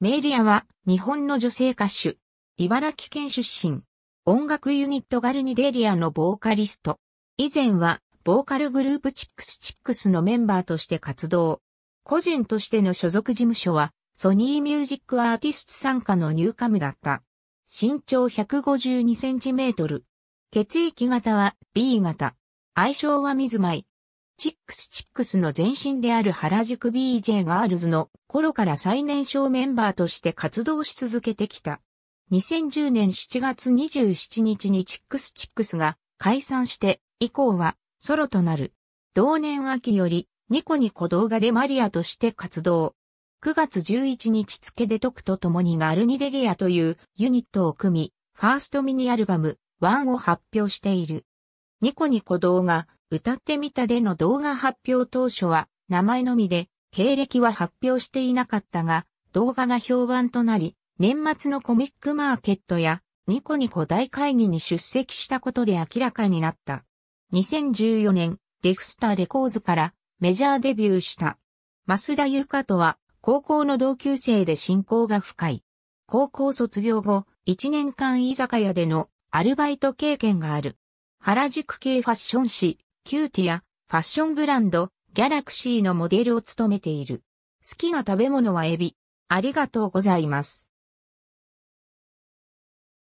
メイリアは日本の女性歌手。茨城県出身。音楽ユニットガルニデリアのボーカリスト。以前はボーカルグループチックスチックスのメンバーとして活動。個人としての所属事務所はソニーミュージックアーティスト参加のニューカムだった。身長152センチメートル。血液型は B 型。愛称は水舞。チックスチックスの前身である原宿 BJ ガールズの頃から最年少メンバーとして活動し続けてきた。2010年7月27日にチックスチックスが解散して以降はソロとなる。同年秋よりニコニコ動画でマリアとして活動。9月11日付でトクと共にガルニデリアというユニットを組み、ファーストミニアルバム1を発表している。ニコニコ動画歌ってみたでの動画発表当初は名前のみで経歴は発表していなかったが動画が評判となり年末のコミックマーケットやニコニコ大会議に出席したことで明らかになった。2014年デクスターレコーズからメジャーデビューした。増田優香とは高校の同級生で親交が深い。高校卒業後、1年間居酒屋でのアルバイト経験がある。原宿系ファッション誌、キューティア、ファッションブランド、ギャラクシーのモデルを務めている。好きな食べ物はエビ。ありがとうございます。